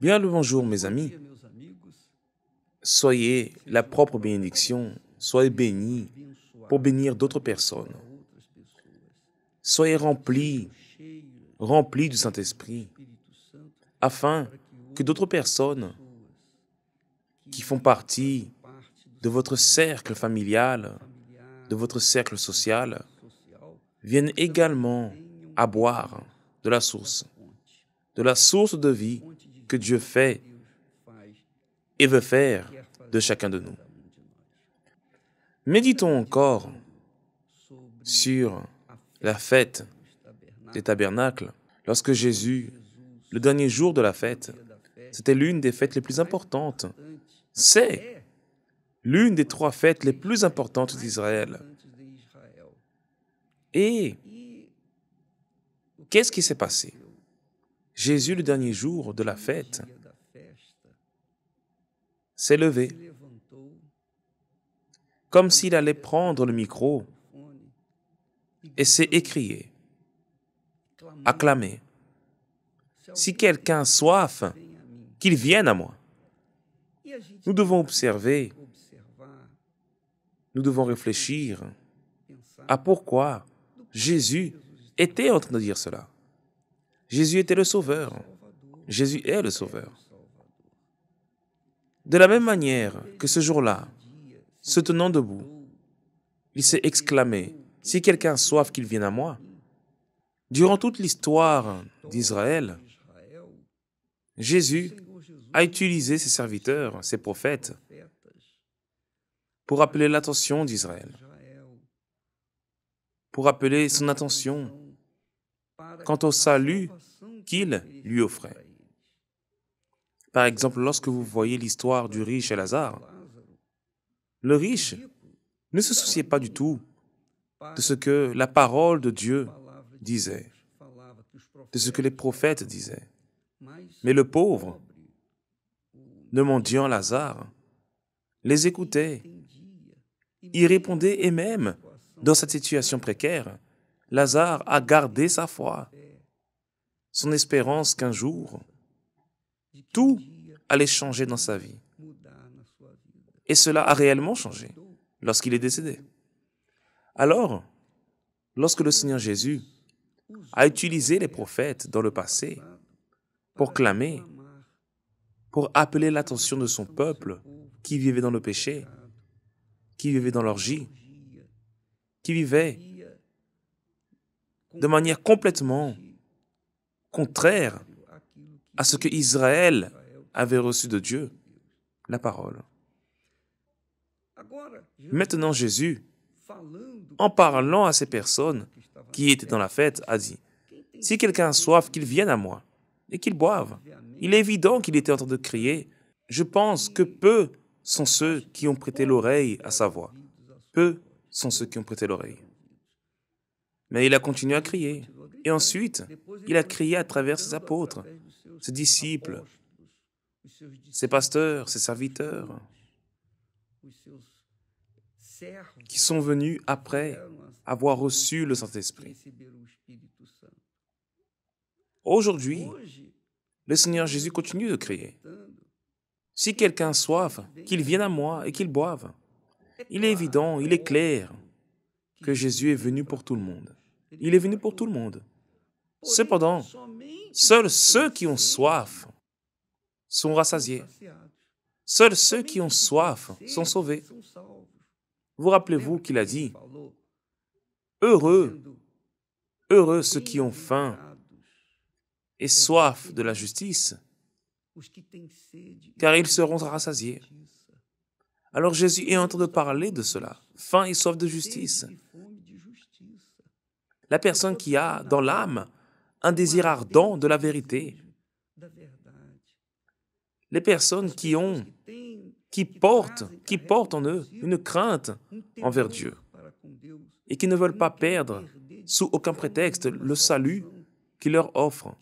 Bien le bonjour, mes amis. Soyez la propre bénédiction, soyez bénis pour bénir d'autres personnes. Soyez remplis, remplis du Saint-Esprit, afin que d'autres personnes qui font partie de votre cercle familial, de votre cercle social, viennent également à boire de la source, de la source de vie que Dieu fait et veut faire de chacun de nous. Méditons encore sur la fête des tabernacles. Lorsque Jésus, le dernier jour de la fête, c'était l'une des fêtes les plus importantes. C'est l'une des trois fêtes les plus importantes d'Israël. Et qu'est-ce qui s'est passé Jésus, le dernier jour de la fête, s'est levé, comme s'il allait prendre le micro et s'est écrié, acclamé. Si quelqu'un soif, qu'il vienne à moi. Nous devons observer, nous devons réfléchir à pourquoi Jésus était en train de dire cela. Jésus était le Sauveur. Jésus est le Sauveur. De la même manière que ce jour-là, se tenant debout, il s'est exclamé, Si quelqu'un soif, qu'il vienne à moi. Durant toute l'histoire d'Israël, Jésus a utilisé ses serviteurs, ses prophètes, pour appeler l'attention d'Israël, pour appeler son attention quant au salut qu'il lui offrait. Par exemple, lorsque vous voyez l'histoire du riche et Lazare, le riche ne se souciait pas du tout de ce que la parole de Dieu disait, de ce que les prophètes disaient. Mais le pauvre, demandant Lazare, les écoutait, y répondait et même, dans cette situation précaire, Lazare a gardé sa foi, son espérance qu'un jour, tout allait changer dans sa vie. Et cela a réellement changé lorsqu'il est décédé. Alors, lorsque le Seigneur Jésus a utilisé les prophètes dans le passé pour clamer, pour appeler l'attention de son peuple qui vivait dans le péché, qui vivait dans l'orgie, qui vivait de manière complètement contraire à ce que Israël avait reçu de Dieu, la parole. Maintenant Jésus, en parlant à ces personnes qui étaient dans la fête, a dit, Si quelqu'un a soif, qu'il vienne à moi et qu'il boive. Il est évident qu'il était en train de crier. Je pense que peu sont ceux qui ont prêté l'oreille à sa voix. Peu sont ceux qui ont prêté l'oreille. Mais il a continué à crier. Et ensuite, il a crié à travers ses apôtres, ses disciples, ses pasteurs, ses serviteurs, qui sont venus après avoir reçu le Saint-Esprit. Aujourd'hui, le Seigneur Jésus continue de crier. Si quelqu'un soif, qu'il vienne à moi et qu'il boive. Il est évident, il est clair que Jésus est venu pour tout le monde. Il est venu pour tout le monde. Cependant, seuls ceux qui ont soif sont rassasiés. Seuls ceux qui ont soif sont sauvés. Vous rappelez-vous qu'il a dit, Heureux, heureux ceux qui ont faim et soif de la justice, car ils seront rassasiés. Alors Jésus est en train de parler de cela, fin et soif de justice. La personne qui a dans l'âme un désir ardent de la vérité. Les personnes qui ont, qui portent, qui portent en eux une crainte envers Dieu et qui ne veulent pas perdre sous aucun prétexte le salut qu'il leur offre.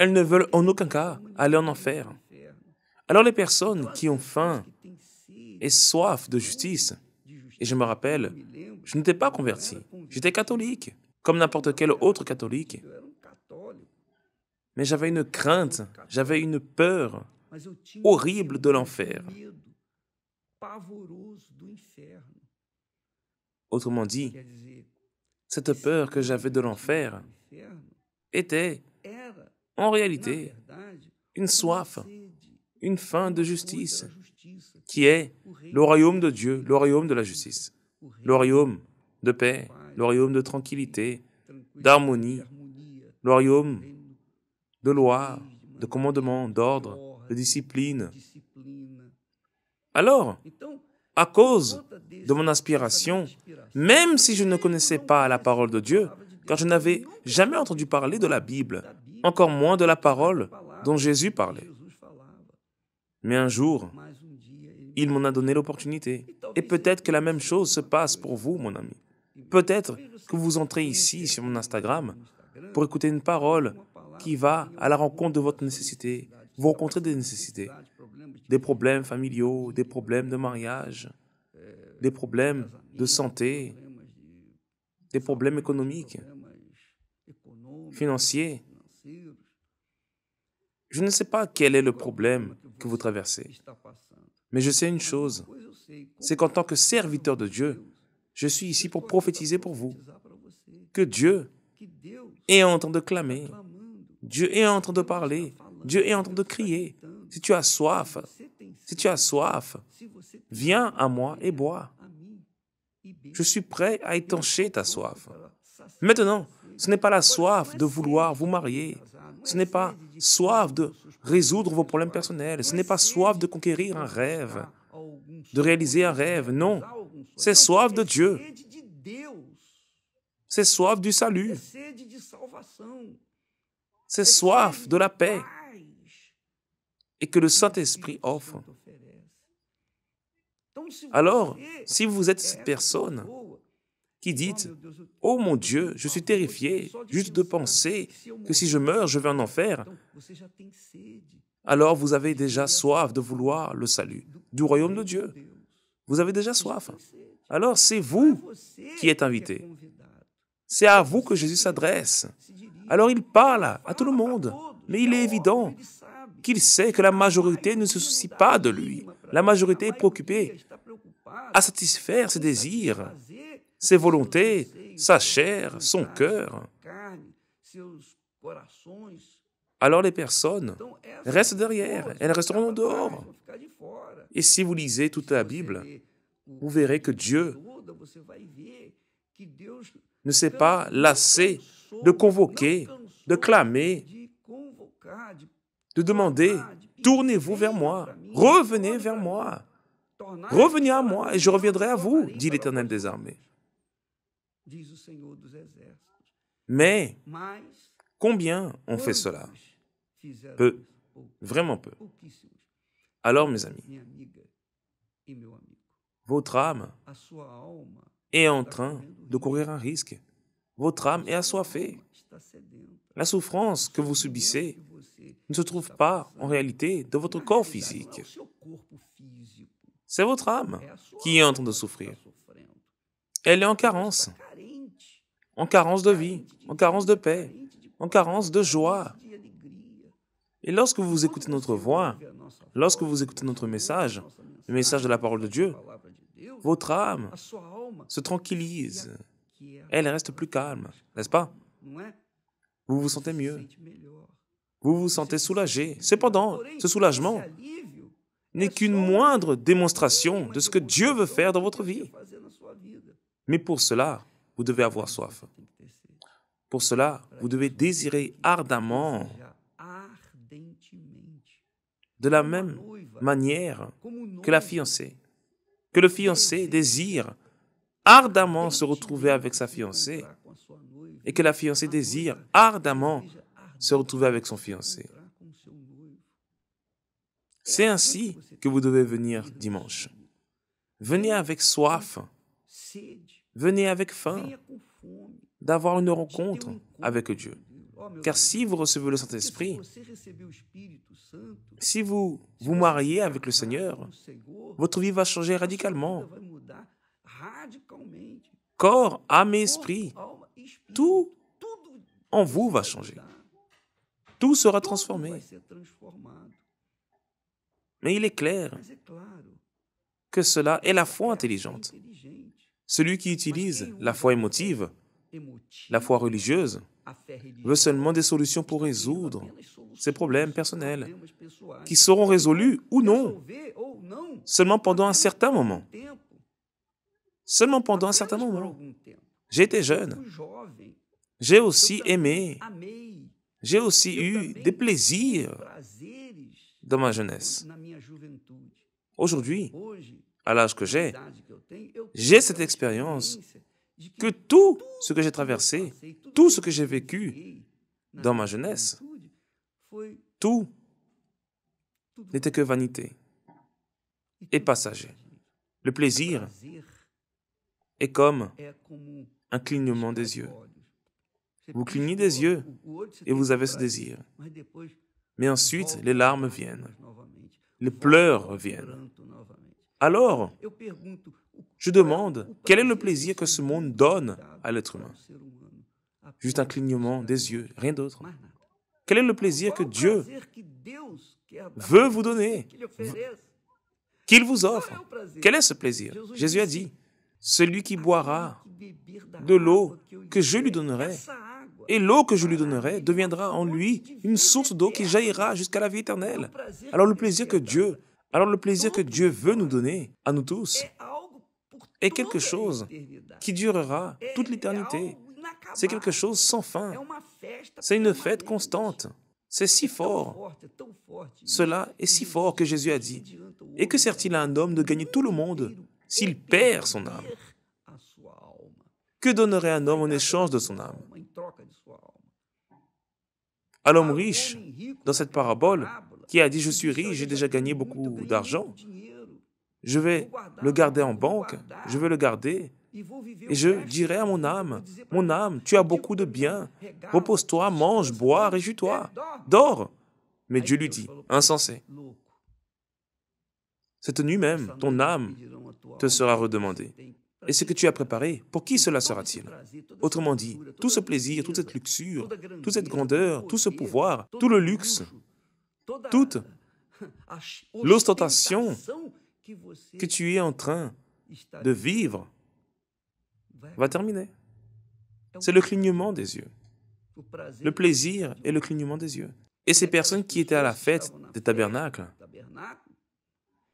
Elles ne veulent en aucun cas aller en enfer. Alors les personnes qui ont faim, et soif de justice. Et je me rappelle, je n'étais pas converti. J'étais catholique, comme n'importe quel autre catholique. Mais j'avais une crainte, j'avais une peur horrible de l'enfer. Autrement dit, cette peur que j'avais de l'enfer était, en réalité, une soif, une faim de justice, qui est le royaume de Dieu, le royaume de la justice, le royaume de paix, le royaume de tranquillité, d'harmonie, le royaume de loi, de commandement, d'ordre, de discipline. Alors, à cause de mon inspiration, même si je ne connaissais pas la parole de Dieu, car je n'avais jamais entendu parler de la Bible, encore moins de la parole dont Jésus parlait. Mais un jour, il m'en a donné l'opportunité. Et peut-être que la même chose se passe pour vous, mon ami. Peut-être que vous entrez ici sur mon Instagram pour écouter une parole qui va à la rencontre de votre nécessité. Vous rencontrez des nécessités, des problèmes familiaux, des problèmes de mariage, des problèmes de santé, des problèmes économiques, financiers. Je ne sais pas quel est le problème que vous traversez. Mais je sais une chose, c'est qu'en tant que serviteur de Dieu, je suis ici pour prophétiser pour vous que Dieu est en train de clamer, Dieu est en train de parler, Dieu est en train de crier. Si tu as soif, si tu as soif, viens à moi et bois. Je suis prêt à étancher ta soif. Maintenant, ce n'est pas la soif de vouloir vous marier. Ce n'est pas soif de résoudre vos problèmes personnels. Ce n'est pas soif de conquérir un rêve, de réaliser un rêve. Non, c'est soif de Dieu. C'est soif du salut. C'est soif de la paix et que le Saint-Esprit offre. Alors, si vous êtes cette personne qui dites ⁇ Oh mon Dieu, je suis terrifié juste de penser que si je meurs, je vais en enfer ⁇ alors vous avez déjà soif de vouloir le salut du royaume de Dieu. Vous avez déjà soif. Alors c'est vous qui êtes invité. C'est à vous que Jésus s'adresse. Alors il parle à tout le monde, mais il est évident qu'il sait que la majorité ne se soucie pas de lui. La majorité est préoccupée à satisfaire ses désirs, ses volontés, sa chair, son cœur. Alors les personnes restent derrière, elles resteront en dehors. Et si vous lisez toute la Bible, vous verrez que Dieu ne s'est pas lassé de convoquer, de clamer, de demander, tournez-vous vers moi, revenez vers moi, revenez à moi et je reviendrai à vous, dit l'Éternel des armées. Mais combien on fait cela Peu, vraiment peu. Alors mes amis, e votre âme est en train de courir un risque. Votre âme est assoiffée. La souffrance que vous subissez ne se trouve pas en réalité dans votre corps physique. C'est votre âme qui est en train de souffrir. Elle est en carence en carence de vie, en carence de paix, en carence de joie. Et lorsque vous écoutez notre voix, lorsque vous écoutez notre message, le message de la parole de Dieu, votre âme se tranquillise. Elle reste plus calme, n'est-ce pas Vous vous sentez mieux. Vous vous sentez soulagé. Cependant, ce soulagement n'est qu'une moindre démonstration de ce que Dieu veut faire dans votre vie. Mais pour cela, vous devez avoir soif. Pour cela, vous devez désirer ardemment. De la même manière que la fiancée, que le fiancé désire ardemment se retrouver avec sa fiancée et que la fiancée désire ardemment se retrouver avec son fiancé. C'est ainsi que vous devez venir dimanche. Venez avec soif, Venez avec faim d'avoir une rencontre avec Dieu. Oh, Car si vous recevez le Saint-Esprit, si vous vous mariez avec le Seigneur, votre vie va changer radicalement. Corps, âme et esprit, e tout en vous va changer. Tout sera transformé. Mais il est clair que cela est la foi intelligente. Celui qui utilise la foi émotive, la foi religieuse, veut seulement des solutions pour résoudre ses problèmes personnels, qui seront résolus ou non, seulement pendant un certain moment. Seulement pendant un certain moment. été jeune. J'ai aussi aimé. J'ai aussi eu des plaisirs dans ma jeunesse. Aujourd'hui, à l'âge que j'ai, j'ai cette expérience que tout ce que j'ai traversé, tout ce que j'ai vécu dans ma jeunesse, tout n'était que vanité et passager. Le plaisir est comme un clignement des yeux. Vous clignez des yeux et vous avez ce désir. Mais ensuite, les larmes viennent, les pleurs viennent. Alors, je demande, quel est le plaisir que ce monde donne à l'être humain Juste un clignement des yeux, rien d'autre. Quel est le plaisir que Dieu veut vous donner, qu'il vous offre Quel est ce plaisir Jésus a dit, celui qui boira de l'eau que je lui donnerai, et l'eau que je lui donnerai deviendra en lui une source d'eau qui jaillira jusqu'à la vie éternelle. Alors le plaisir que Dieu alors le plaisir que Dieu veut nous donner, à nous tous, est quelque chose qui durera toute l'éternité. C'est quelque chose sans fin. C'est une fête constante. C'est si fort. Cela est si fort que Jésus a dit. Et que sert-il à un homme de gagner tout le monde s'il perd son âme Que donnerait un homme en échange de son âme À l'homme riche, dans cette parabole, qui a dit Je suis riche, j'ai déjà gagné beaucoup d'argent. Je vais le garder en banque, je vais le garder. Et je dirai à mon âme Mon âme, tu as beaucoup de biens. Repose-toi, mange, bois, réjouis-toi, dors. Mais Dieu lui dit Insensé. Cette nuit même, ton âme te sera redemandée. Et ce que tu as préparé, pour qui cela sera-t-il Autrement dit, tout ce plaisir, toute cette luxure, toute cette grandeur, tout ce pouvoir, tout le luxe, toute l'ostentation que tu es en train de vivre va terminer. C'est le clignement des yeux. Le plaisir et le clignement des yeux. Et ces personnes qui étaient à la fête des tabernacles,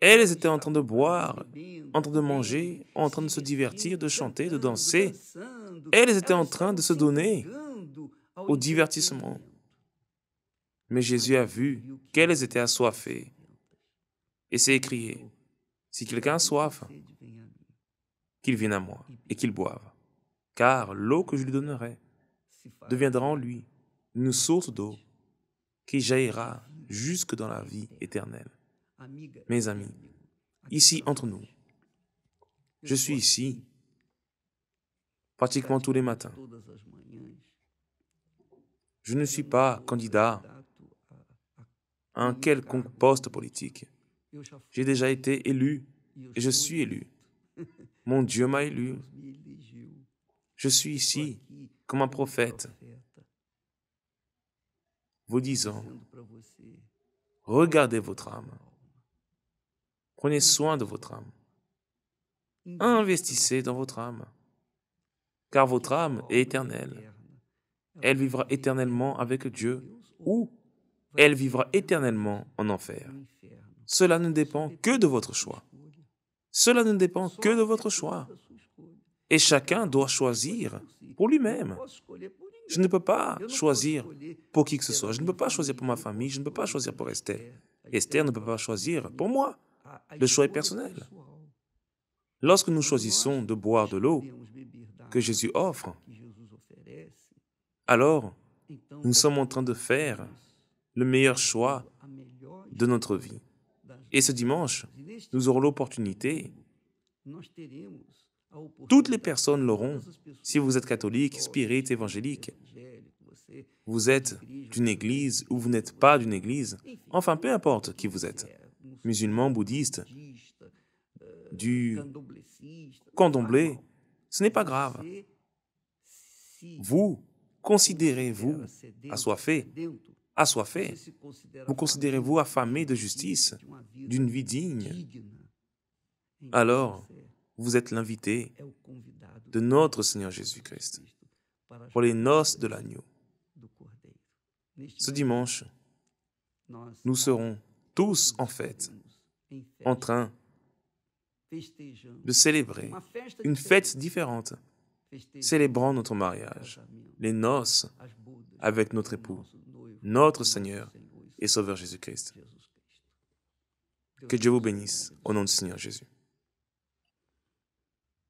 elles étaient en train de boire, en train de manger, en train de se divertir, de chanter, de danser. Elles étaient en train de se donner au divertissement. Mais Jésus a vu qu'elles étaient assoiffées et s'est écrié, si quelqu'un a soif, qu'il vienne à moi et qu'il boive, car l'eau que je lui donnerai deviendra en lui une source d'eau qui jaillira jusque dans la vie éternelle. Mes amis, ici entre nous, je suis ici pratiquement tous les matins. Je ne suis pas candidat un quelconque poste politique. J'ai déjà été élu et je suis élu. Mon Dieu m'a élu. Je suis ici comme un prophète, vous disant, regardez votre âme. Prenez soin de votre âme. Investissez dans votre âme, car votre âme est éternelle. Elle vivra éternellement avec Dieu ou elle vivra éternellement en enfer. Cela ne dépend que de votre choix. Cela ne dépend que de votre choix. Et chacun doit choisir pour lui-même. Je ne peux pas choisir pour qui que ce soit. Je ne peux pas choisir pour ma famille. Je ne peux pas choisir pour Esther. Esther ne peut pas choisir pour moi. Le choix est personnel. Lorsque nous choisissons de boire de l'eau que Jésus offre, alors nous sommes en train de faire le meilleur choix de notre vie. Et ce dimanche, nous aurons l'opportunité, toutes les personnes l'auront, si vous êtes catholique, spirit, évangélique, vous êtes d'une église ou vous n'êtes pas d'une église, enfin peu importe qui vous êtes, musulman, bouddhiste, du candomblé, ce n'est pas grave. Vous, considérez-vous assoiffé Assoiffé, vous considérez-vous affamé de justice, d'une vie digne Alors, vous êtes l'invité de notre Seigneur Jésus-Christ pour les noces de l'agneau. Ce dimanche, nous serons tous en fait en train de célébrer une fête différente, célébrant notre mariage, les noces avec notre époux, notre Seigneur et Sauveur Jésus-Christ. Que Dieu vous bénisse au nom du Seigneur Jésus.